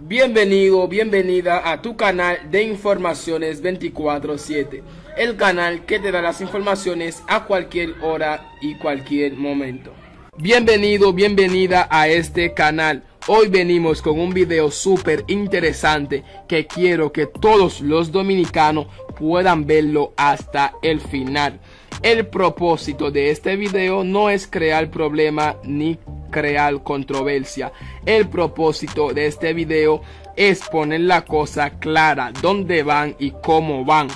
Bienvenido, bienvenida a tu canal de informaciones 24/7, el canal que te da las informaciones a cualquier hora y cualquier momento. Bienvenido, bienvenida a este canal. Hoy venimos con un video súper interesante que quiero que todos los dominicanos puedan verlo hasta el final. El propósito de este video no es crear problema ni crear controversia. El propósito de este video es poner la cosa clara, dónde van y cómo van.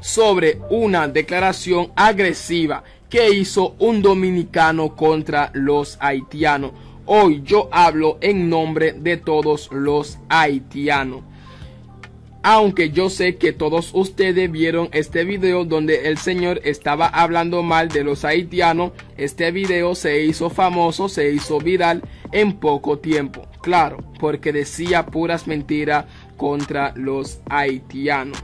Sobre una declaración agresiva que hizo un dominicano contra los haitianos. Hoy yo hablo en nombre de todos los haitianos. Aunque yo sé que todos ustedes vieron este video donde el señor estaba hablando mal de los haitianos, este video se hizo famoso, se hizo viral en poco tiempo. Claro, porque decía puras mentiras contra los haitianos.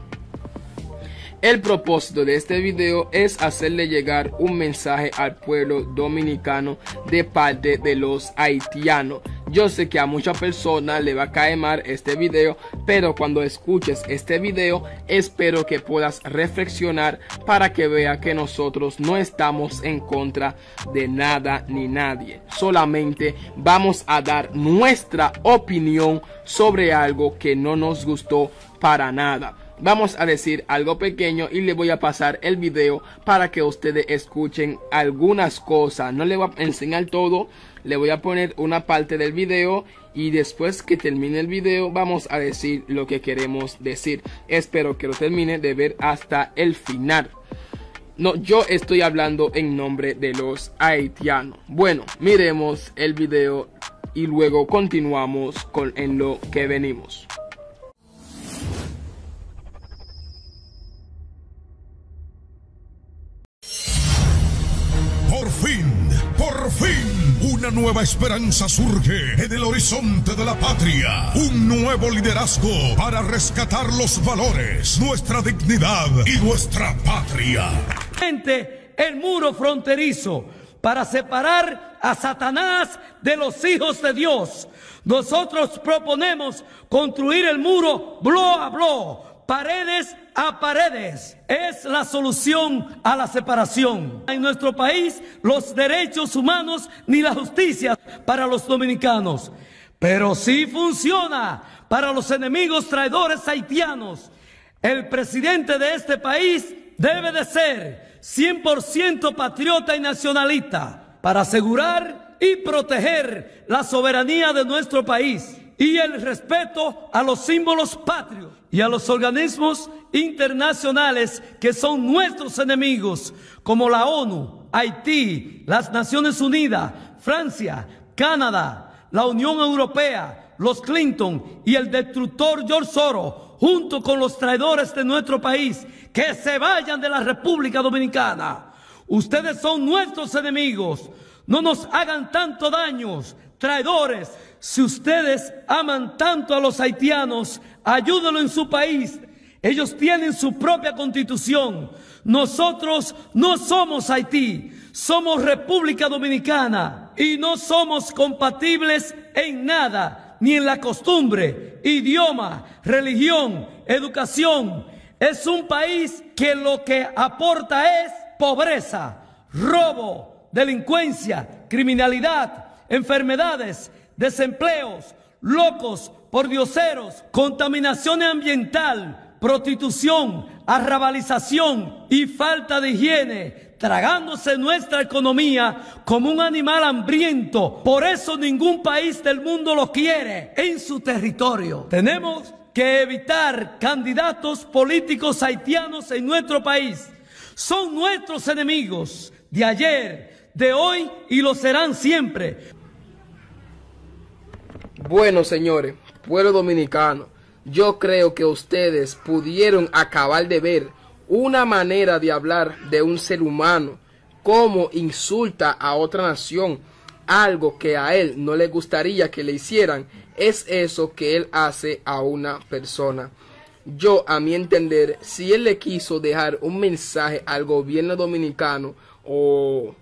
El propósito de este video es hacerle llegar un mensaje al pueblo dominicano de parte de los haitianos, yo sé que a mucha persona le va a caer mal este video, pero cuando escuches este video, espero que puedas reflexionar para que vea que nosotros no estamos en contra de nada ni nadie. Solamente vamos a dar nuestra opinión sobre algo que no nos gustó para nada. Vamos a decir algo pequeño y le voy a pasar el video para que ustedes escuchen algunas cosas. No le voy a enseñar todo, le voy a poner una parte del video y después que termine el video vamos a decir lo que queremos decir. Espero que lo termine de ver hasta el final. No, yo estoy hablando en nombre de los haitianos. Bueno, miremos el video y luego continuamos con en lo que venimos. nueva esperanza surge en el horizonte de la patria. Un nuevo liderazgo para rescatar los valores, nuestra dignidad y nuestra patria. El muro fronterizo para separar a Satanás de los hijos de Dios. Nosotros proponemos construir el muro blo a blo, paredes a paredes es la solución a la separación. En nuestro país los derechos humanos ni la justicia para los dominicanos, pero sí funciona para los enemigos traidores haitianos. El presidente de este país debe de ser 100% patriota y nacionalista para asegurar y proteger la soberanía de nuestro país y el respeto a los símbolos patrios y a los organismos internacionales que son nuestros enemigos, como la ONU, Haití, las Naciones Unidas, Francia, Canadá, la Unión Europea, los Clinton y el destructor George Soros, junto con los traidores de nuestro país, que se vayan de la República Dominicana. Ustedes son nuestros enemigos. No nos hagan tanto daño traidores, si ustedes aman tanto a los haitianos, ayúdenlo en su país. Ellos tienen su propia constitución. Nosotros no somos Haití, somos República Dominicana y no somos compatibles en nada, ni en la costumbre, idioma, religión, educación. Es un país que lo que aporta es pobreza, robo, delincuencia, criminalidad, enfermedades, desempleos, locos, pordioseros, contaminación ambiental, prostitución, arrabalización y falta de higiene, tragándose nuestra economía como un animal hambriento. Por eso ningún país del mundo lo quiere en su territorio. Tenemos que evitar candidatos políticos haitianos en nuestro país. Son nuestros enemigos de ayer, de hoy y lo serán siempre. Bueno, señores, pueblo dominicano, yo creo que ustedes pudieron acabar de ver una manera de hablar de un ser humano, Como insulta a otra nación, algo que a él no le gustaría que le hicieran, es eso que él hace a una persona. Yo, a mi entender, si él le quiso dejar un mensaje al gobierno dominicano o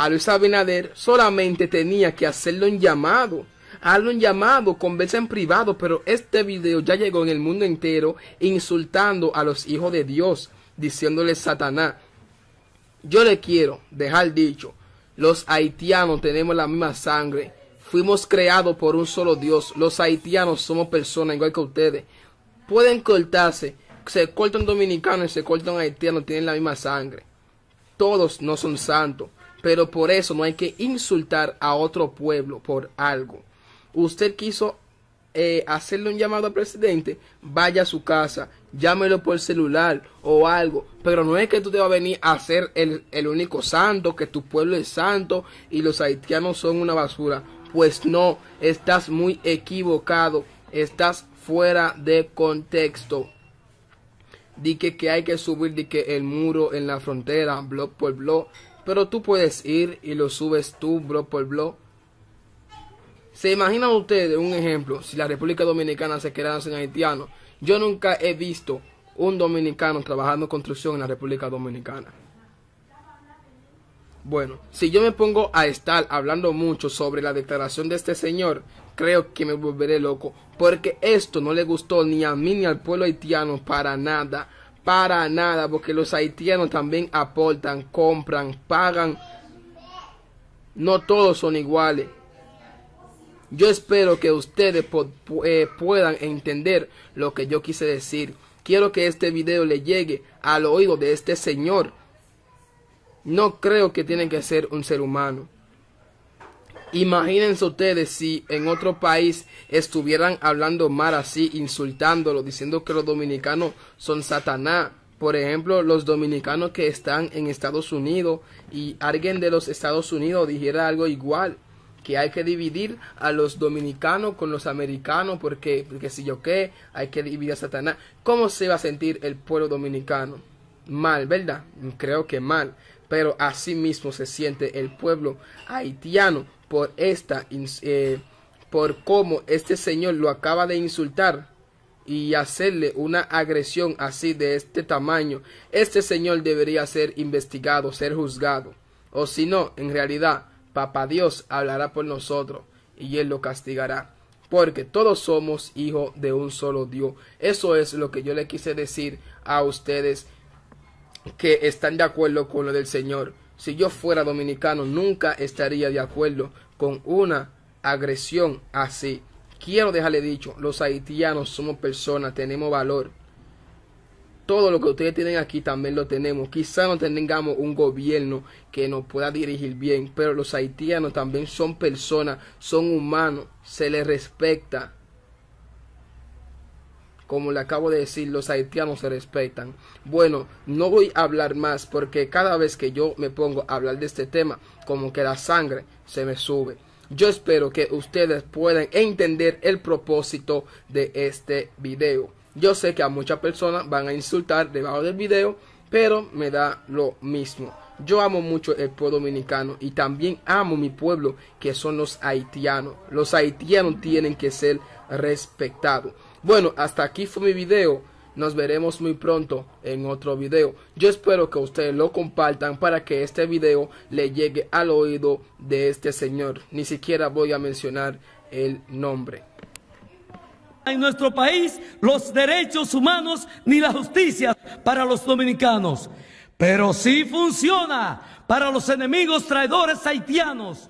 a Luis Abinader solamente tenía que hacerle un llamado. Hazle un llamado, conversa en privado, pero este video ya llegó en el mundo entero insultando a los hijos de Dios, Diciéndole Satanás. Yo le quiero dejar dicho, los haitianos tenemos la misma sangre, fuimos creados por un solo Dios, los haitianos somos personas igual que ustedes. Pueden cortarse, se cortan dominicanos y se cortan haitianos, tienen la misma sangre. Todos no son santos. Pero por eso no hay que insultar a otro pueblo por algo. Usted quiso eh, hacerle un llamado al presidente, vaya a su casa, llámelo por celular o algo. Pero no es que tú te vas a venir a ser el, único santo, que tu pueblo es santo y los haitianos son una basura. Pues no, estás muy equivocado, estás fuera de contexto. dique que, hay que subir el muro en la frontera, blog por blog, pero tú puedes ir y lo subes tú bro, por blog. ¿Se imaginan ustedes un ejemplo? Si la República Dominicana se quedara sin Haitiano, Yo nunca he visto un dominicano trabajando en construcción en la República Dominicana. Bueno, si yo me pongo a estar hablando mucho sobre la declaración de este señor, creo que me volveré loco, porque esto no le gustó ni a mí ni al pueblo haitiano para nada para nada, porque los haitianos también aportan, compran, pagan. No todos son iguales. Yo espero que ustedes eh, puedan entender lo que yo quise decir. Quiero que este video le llegue al oído de este señor. No creo que tiene que ser un ser humano. Imagínense ustedes si en otro país estuvieran hablando mal así, insultándolo, diciendo que los dominicanos son satanás. Por ejemplo, los dominicanos que están en Estados Unidos y alguien de los Estados Unidos dijera algo igual, que hay que dividir a los dominicanos con los americanos porque, porque si yo qué, hay que dividir a Satanás. ¿Cómo se va a sentir el pueblo dominicano? Mal, ¿verdad? Creo que mal pero asimismo se siente el pueblo haitiano por esta eh, por cómo este señor lo acaba de insultar y hacerle una agresión así de este tamaño, este señor debería ser investigado, ser juzgado. O si no, en realidad, Papá Dios hablará por nosotros y Él lo castigará. Porque todos somos hijos de un solo Dios. Eso es lo que yo le quise decir a ustedes que están de acuerdo con lo del Señor. Si yo fuera dominicano, nunca estaría de acuerdo con una agresión así. Quiero dejarle dicho, los haitianos somos personas, tenemos valor. Todo lo que ustedes tienen aquí también lo tenemos. Quizá no tengamos un gobierno que nos pueda dirigir bien, pero los haitianos también son personas, son humanos, se les respecta como le acabo de decir, los haitianos se respetan. Bueno, no voy a hablar más porque cada vez que yo me pongo a hablar de este tema, como que la sangre se me sube. Yo espero que ustedes puedan entender el propósito de este video. Yo sé que a muchas personas van a insultar debajo del video, pero me da lo mismo. Yo amo mucho el pueblo dominicano y también amo mi pueblo que son los haitianos. Los haitianos tienen que ser respetados. Bueno, hasta aquí fue mi video. Nos veremos muy pronto en otro video. Yo espero que ustedes lo compartan para que este video le llegue al oído de este señor. Ni siquiera voy a mencionar el nombre. En nuestro país los derechos humanos ni la justicia para los dominicanos. Pero sí funciona para los enemigos traidores haitianos.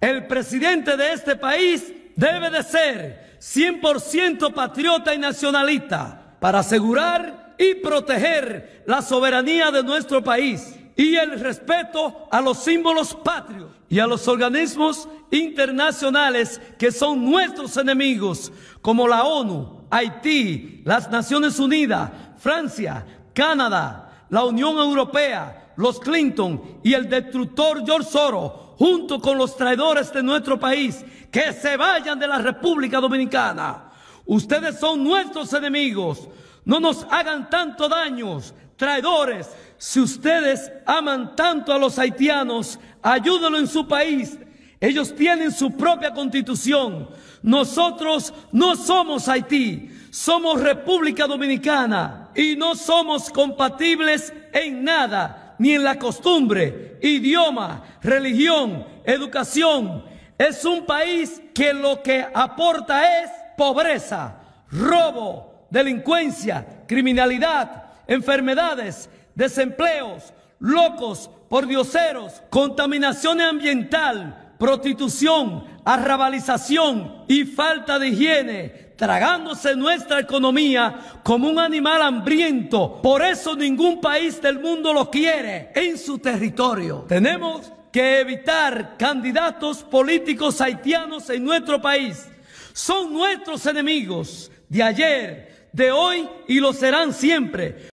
El presidente de este país debe de ser 100% patriota y nacionalista para asegurar y proteger la soberanía de nuestro país y el respeto a los símbolos patrios y a los organismos internacionales que son nuestros enemigos, como la ONU, Haití, las Naciones Unidas, Francia, Canadá, la Unión Europea, los Clinton y el destructor George Soros junto con los traidores de nuestro país, que se vayan de la República Dominicana. Ustedes son nuestros enemigos. No nos hagan tanto daño, traidores. Si ustedes aman tanto a los haitianos, ayúdenlo en su país. Ellos tienen su propia constitución. Nosotros no somos Haití, somos República Dominicana y no somos compatibles en nada ni en la costumbre, idioma, religión, educación. Es un país que lo que aporta es pobreza, robo, delincuencia, criminalidad, enfermedades, desempleos, locos, pordioseros, contaminación ambiental, prostitución, arrabalización y falta de higiene, tragándose nuestra economía como un animal hambriento. Por eso ningún país del mundo lo quiere en su territorio. Tenemos que evitar candidatos políticos haitianos en nuestro país. Son nuestros enemigos de ayer, de hoy y lo serán siempre.